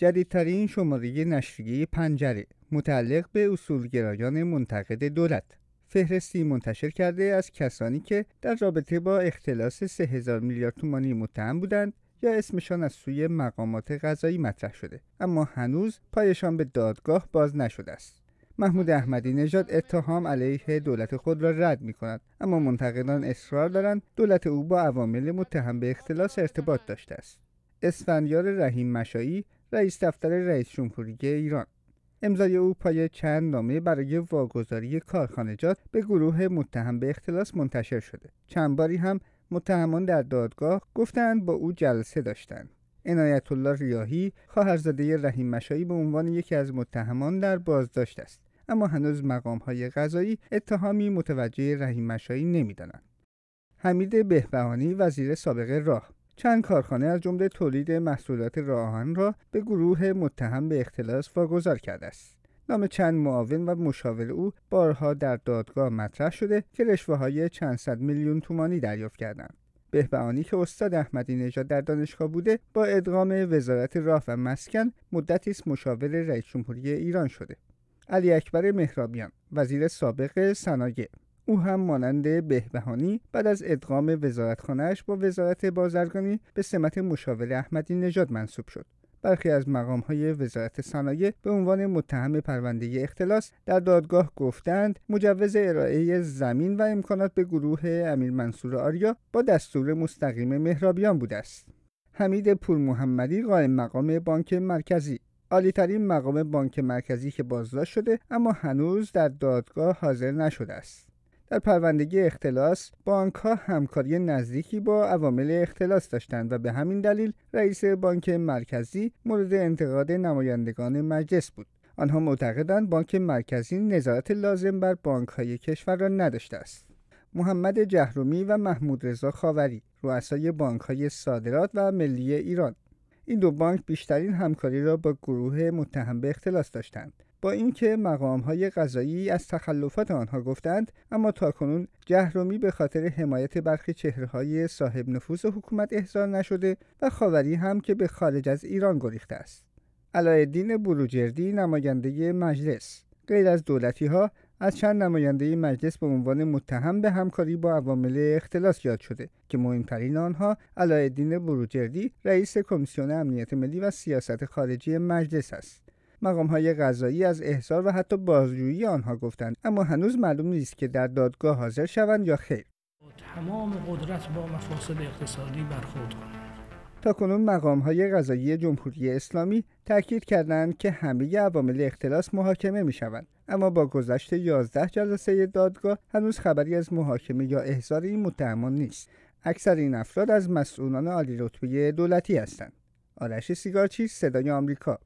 جدیدترین شماره نشریه پنجره متعلق به اصولگرایان منتقد دولت فهرستی منتشر کرده از کسانی که در رابطه با اختلاس 3000 میلیارد تومانی متهم بودند یا اسمشان از سوی مقامات غذایی مطرح شده اما هنوز پایشان به دادگاه باز نشده است محمود احمدی نژاد اتهام علیه دولت خود را رد می کند اما منتقدان اصرار دارند دولت او با عوامل متهم به اختلاس ارتباط داشته است اسفندیار رحیم مشایی رئیس دفتر رئیس جمهوری ایران امضای او پای چند نامه برای واگذاری کارخانجات به گروه متهم به اختلاس منتشر شده چند باری هم متهمان در دادگاه گفتند با او جلسه داشتند عنایت الله ریاهی خواهرزاده رحیم مشایی به عنوان یکی از متهمان در بازداشت است اما هنوز مقام های قضایی اتهامی متوجه رحیم مشایی نمیدانند حمید بهبهانی وزیر سابق راه چند کارخانه از جمله تولید محصولات راهن را به گروه متهم به اختلاس واگذار کرده است نام چند معاون و مشاور او بارها در دادگاه مطرح شده که رشوه های چند میلیون تومانی دریافت کردند بهبهانی که استاد احمدی نژاد در دانشگاه بوده با ادغام وزارت راه و مسکن مدتی است مشاور رئیس جمهوری ایران شده علی اکبر مهرابیان وزیر سابق صنایع او هم مانند بهبهانی بعد از ادغام وزارتخانهاش با وزارت بازرگانی به سمت مشاور احمدی نژاد منصوب شد برخی از مقام های وزارت صنایع به عنوان متهم پرونده اختلاس در دادگاه گفتند مجوز ارائه زمین و امکانات به گروه امیر منصور آریا با دستور مستقیم مهرابیان بوده است حمید پور محمدی قائم مقام بانک مرکزی ترین مقام بانک مرکزی که بازداشت شده اما هنوز در دادگاه حاضر نشده است در پروندگی اختلاس بانک ها همکاری نزدیکی با عوامل اختلاس داشتند و به همین دلیل رئیس بانک مرکزی مورد انتقاد نمایندگان مجلس بود آنها معتقدند بانک مرکزی نظارت لازم بر بانک های کشور را نداشته است محمد جهرومی و محمود رضا خاوری رؤسای بانک های صادرات و ملی ایران این دو بانک بیشترین همکاری را با گروه متهم به اختلاس داشتند با اینکه مقام های غذایی از تخلفات آنها گفتند اما تاکنون جهرومی به خاطر حمایت برخی چهره های صاحب نفوذ حکومت احضار نشده و خاوری هم که به خارج از ایران گریخته است علایالدین بروجردی نماینده مجلس غیر از دولتی ها از چند نماینده مجلس به عنوان متهم به همکاری با عوامل اختلاس یاد شده که مهمترین آنها علایالدین بروجردی رئیس کمیسیون امنیت ملی و سیاست خارجی مجلس است مقام های غذایی از احضار و حتی بازجویی آنها گفتند اما هنوز معلوم نیست که در دادگاه حاضر شوند یا خیر تمام قدرت با مفاسد اقتصادی برخورد تا کنون مقام های غذایی جمهوری اسلامی تاکید کردند که همه عوامل اختلاس محاکمه می شوند اما با گذشت 11 جلسه دادگاه هنوز خبری از محاکمه یا احضار این متهمان نیست اکثر این افراد از مسئولان عالی رتبه دولتی هستند آرش سیگارچی صدای آمریکا